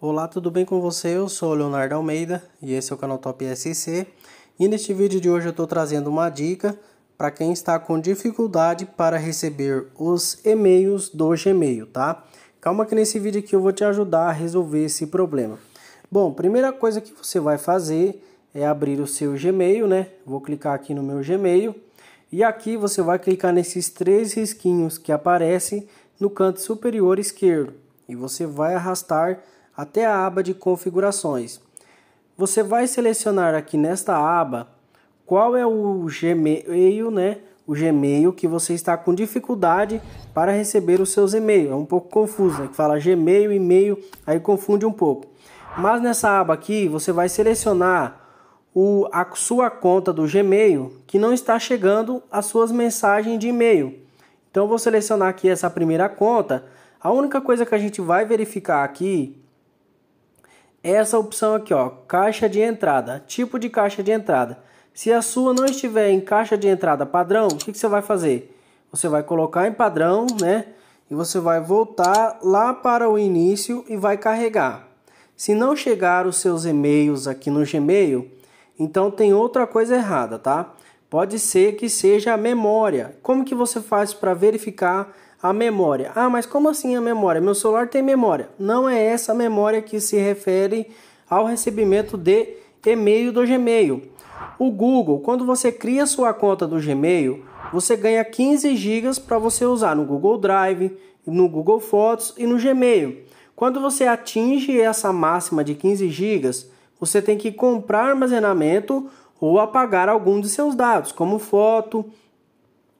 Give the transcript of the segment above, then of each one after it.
Olá, tudo bem com você? Eu sou Leonardo Almeida e esse é o canal Top SC. E neste vídeo de hoje eu estou trazendo uma dica para quem está com dificuldade para receber os e-mails do Gmail, tá? Calma que nesse vídeo aqui eu vou te ajudar a resolver esse problema. Bom, primeira coisa que você vai fazer é abrir o seu Gmail, né? Vou clicar aqui no meu Gmail e aqui você vai clicar nesses três risquinhos que aparecem no canto superior esquerdo e você vai arrastar até a aba de configurações. Você vai selecionar aqui nesta aba qual é o Gmail, né? O Gmail que você está com dificuldade para receber os seus e-mails. É um pouco confuso, né? Que fala Gmail, e-mail, aí confunde um pouco. Mas nessa aba aqui você vai selecionar o, a sua conta do Gmail que não está chegando as suas mensagens de e-mail. Então vou selecionar aqui essa primeira conta. A única coisa que a gente vai verificar aqui é essa opção aqui, ó, caixa de entrada, tipo de caixa de entrada. Se a sua não estiver em caixa de entrada padrão, o que, que você vai fazer? Você vai colocar em padrão, né? E você vai voltar lá para o início e vai carregar. Se não chegar os seus e-mails aqui no Gmail, então tem outra coisa errada, tá? Pode ser que seja a memória. Como que você faz para verificar a memória? Ah, mas como assim a memória? Meu celular tem memória. Não é essa memória que se refere ao recebimento de e-mail do Gmail. O Google, quando você cria sua conta do Gmail, você ganha 15 GB para você usar no Google Drive, no Google Fotos e no Gmail. Quando você atinge essa máxima de 15 GB, você tem que comprar armazenamento ou apagar algum de seus dados, como foto,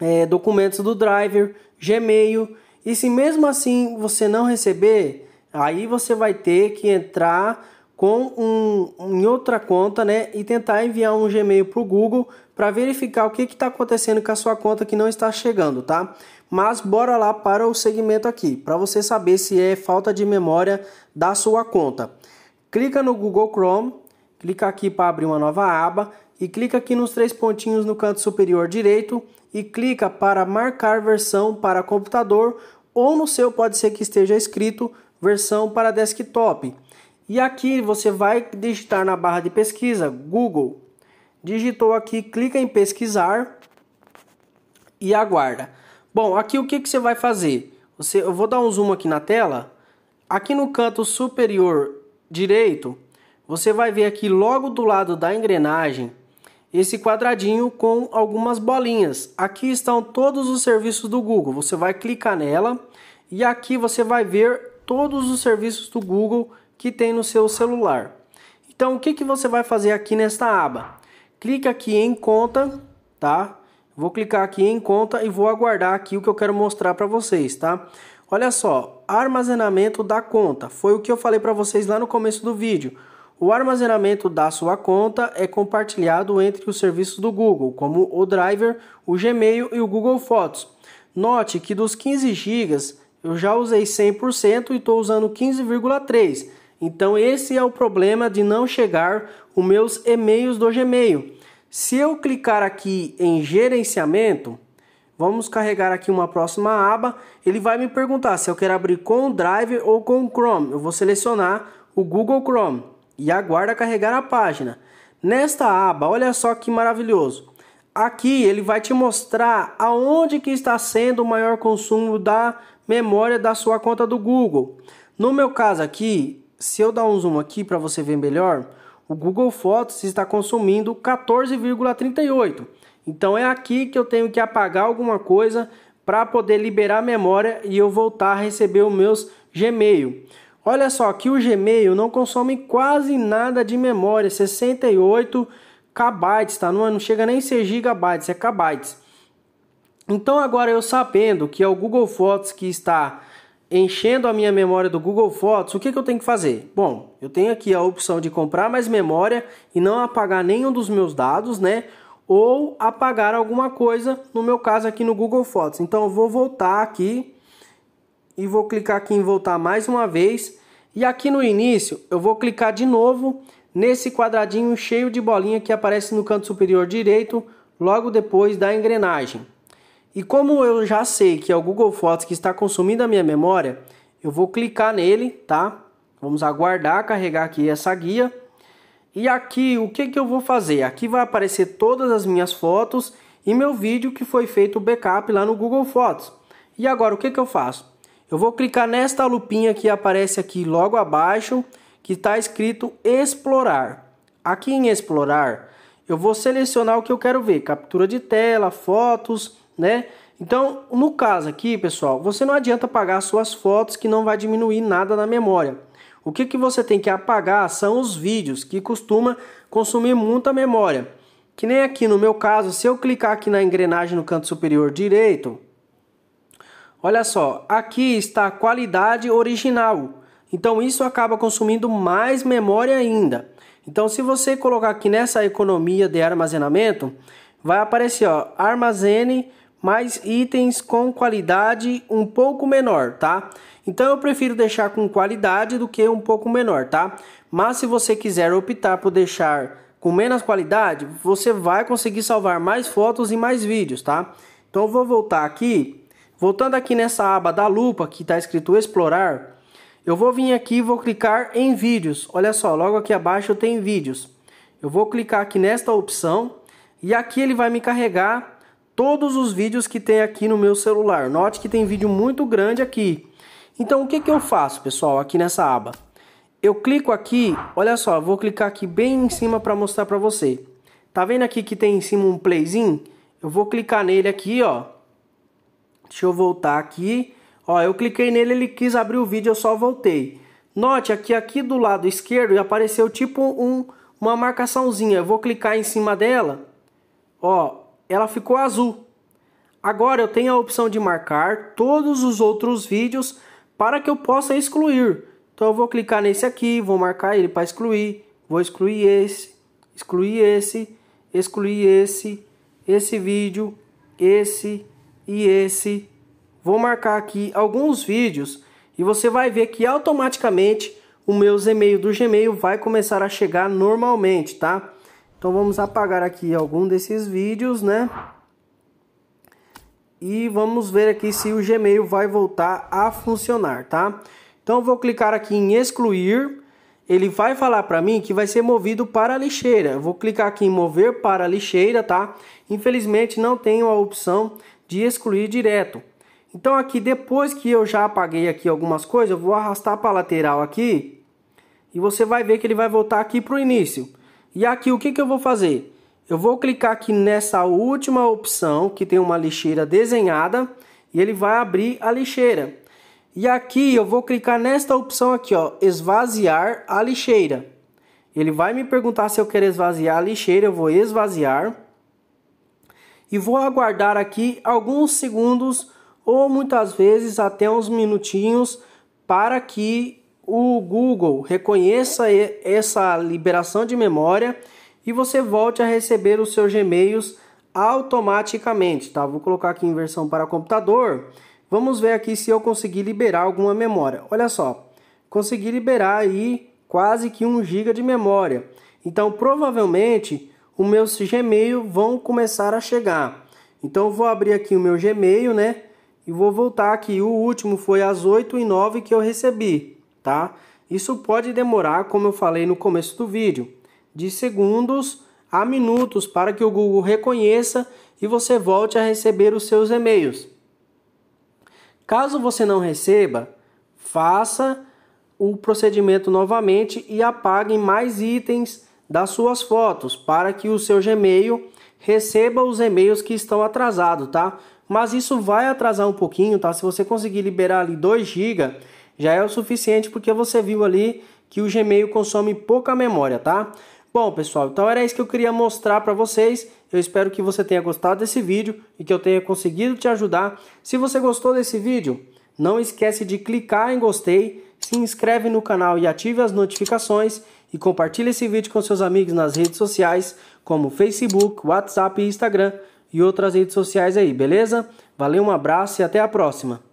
é, documentos do driver, Gmail. E se mesmo assim você não receber, aí você vai ter que entrar com um, em outra conta né, e tentar enviar um Gmail para o Google para verificar o que está acontecendo com a sua conta que não está chegando, tá? Mas bora lá para o segmento aqui, para você saber se é falta de memória da sua conta. Clica no Google Chrome, clica aqui para abrir uma nova aba e clica aqui nos três pontinhos no canto superior direito e clica para marcar versão para computador ou no seu pode ser que esteja escrito versão para desktop. E aqui você vai digitar na barra de pesquisa Google. Digitou aqui, clica em pesquisar e aguarda. Bom, aqui o que, que você vai fazer? Você, eu vou dar um zoom aqui na tela. Aqui no canto superior direito, você vai ver aqui logo do lado da engrenagem esse quadradinho com algumas bolinhas. Aqui estão todos os serviços do Google. Você vai clicar nela e aqui você vai ver todos os serviços do Google que tem no seu celular. Então, o que, que você vai fazer aqui nesta aba? Clica aqui em conta, tá? Vou clicar aqui em conta e vou aguardar aqui o que eu quero mostrar para vocês, tá? Olha só, armazenamento da conta. Foi o que eu falei para vocês lá no começo do vídeo. O armazenamento da sua conta é compartilhado entre os serviços do Google, como o Driver, o Gmail e o Google Fotos. Note que dos 15 GB eu já usei 100% e estou usando 15,3. Então esse é o problema de não chegar os meus e-mails do Gmail. Se eu clicar aqui em gerenciamento, Vamos carregar aqui uma próxima aba. Ele vai me perguntar se eu quero abrir com o Drive ou com o Chrome. Eu vou selecionar o Google Chrome e aguarda carregar a página. Nesta aba, olha só que maravilhoso. Aqui ele vai te mostrar aonde que está sendo o maior consumo da memória da sua conta do Google. No meu caso aqui, se eu dar um zoom aqui para você ver melhor, o Google Fotos está consumindo 14,38 então é aqui que eu tenho que apagar alguma coisa para poder liberar a memória e eu voltar a receber os meus Gmail. Olha só que o Gmail não consome quase nada de memória, 68 KB, tá? Não, não chega nem a ser gigabytes, é KB. Então agora eu sabendo que é o Google Fotos que está enchendo a minha memória do Google Fotos, o que, que eu tenho que fazer? Bom, eu tenho aqui a opção de comprar mais memória e não apagar nenhum dos meus dados, né? ou apagar alguma coisa, no meu caso aqui no Google Fotos. Então eu vou voltar aqui e vou clicar aqui em voltar mais uma vez. E aqui no início eu vou clicar de novo nesse quadradinho cheio de bolinha que aparece no canto superior direito, logo depois da engrenagem. E como eu já sei que é o Google Fotos que está consumindo a minha memória, eu vou clicar nele, tá? Vamos aguardar carregar aqui essa guia. E aqui, o que, que eu vou fazer? Aqui vai aparecer todas as minhas fotos e meu vídeo que foi feito o backup lá no Google Fotos. E agora, o que, que eu faço? Eu vou clicar nesta lupinha que aparece aqui logo abaixo, que está escrito Explorar. Aqui em Explorar, eu vou selecionar o que eu quero ver, captura de tela, fotos, né? Então, no caso aqui, pessoal, você não adianta apagar suas fotos que não vai diminuir nada na memória. O que, que você tem que apagar são os vídeos, que costuma consumir muita memória. Que nem aqui no meu caso, se eu clicar aqui na engrenagem no canto superior direito, olha só, aqui está a qualidade original. Então isso acaba consumindo mais memória ainda. Então se você colocar aqui nessa economia de armazenamento, vai aparecer ó, armazene mas itens com qualidade um pouco menor, tá? Então eu prefiro deixar com qualidade do que um pouco menor, tá? Mas se você quiser optar por deixar com menos qualidade, você vai conseguir salvar mais fotos e mais vídeos, tá? Então eu vou voltar aqui, voltando aqui nessa aba da lupa que está escrito explorar, eu vou vir aqui e vou clicar em vídeos. Olha só, logo aqui abaixo tem vídeos. Eu vou clicar aqui nesta opção e aqui ele vai me carregar todos os vídeos que tem aqui no meu celular. Note que tem vídeo muito grande aqui. Então o que, que eu faço, pessoal, aqui nessa aba? Eu clico aqui, olha só, vou clicar aqui bem em cima para mostrar para você. Tá vendo aqui que tem em cima um playzinho? Eu vou clicar nele aqui, ó. Deixa eu voltar aqui. Ó, eu cliquei nele, ele quis abrir o vídeo, eu só voltei. Note aqui, aqui do lado esquerdo apareceu tipo um, uma marcaçãozinha. Eu vou clicar em cima dela. Ó, ela ficou azul. Agora eu tenho a opção de marcar todos os outros vídeos para que eu possa excluir. Então eu vou clicar nesse aqui, vou marcar ele para excluir, vou excluir esse, excluir esse, excluir esse, esse vídeo, esse e esse. Vou marcar aqui alguns vídeos e você vai ver que automaticamente o meu e-mail do Gmail vai começar a chegar normalmente, tá? Então vamos apagar aqui algum desses vídeos, né? E vamos ver aqui se o Gmail vai voltar a funcionar, tá? Então eu vou clicar aqui em excluir. Ele vai falar para mim que vai ser movido para a lixeira. Eu vou clicar aqui em mover para a lixeira, tá? Infelizmente não tenho a opção de excluir direto. Então aqui depois que eu já apaguei aqui algumas coisas, eu vou arrastar para a lateral aqui e você vai ver que ele vai voltar aqui para o início. E aqui o que, que eu vou fazer? Eu vou clicar aqui nessa última opção que tem uma lixeira desenhada e ele vai abrir a lixeira. E aqui eu vou clicar nesta opção aqui, ó, esvaziar a lixeira. Ele vai me perguntar se eu quero esvaziar a lixeira, eu vou esvaziar. E vou aguardar aqui alguns segundos ou muitas vezes até uns minutinhos para que o Google reconheça essa liberação de memória e você volte a receber os seus Gmails automaticamente, tá? Vou colocar aqui em versão para computador. Vamos ver aqui se eu consegui liberar alguma memória. Olha só, consegui liberar aí quase que 1 GB de memória. Então, provavelmente, os meus Gmail vão começar a chegar. Então, vou abrir aqui o meu Gmail, né? E vou voltar aqui. O último foi às 8 e 9 que eu recebi tá? Isso pode demorar, como eu falei no começo do vídeo, de segundos a minutos para que o Google reconheça e você volte a receber os seus e-mails. Caso você não receba, faça o procedimento novamente e apague mais itens das suas fotos para que o seu Gmail receba os e-mails que estão atrasados, tá? Mas isso vai atrasar um pouquinho, tá? Se você conseguir liberar ali 2 GB, já é o suficiente porque você viu ali que o Gmail consome pouca memória, tá? Bom, pessoal, então era isso que eu queria mostrar para vocês. Eu espero que você tenha gostado desse vídeo e que eu tenha conseguido te ajudar. Se você gostou desse vídeo, não esquece de clicar em gostei, se inscreve no canal e ative as notificações e compartilhe esse vídeo com seus amigos nas redes sociais, como Facebook, WhatsApp e Instagram e outras redes sociais aí, beleza? Valeu, um abraço e até a próxima.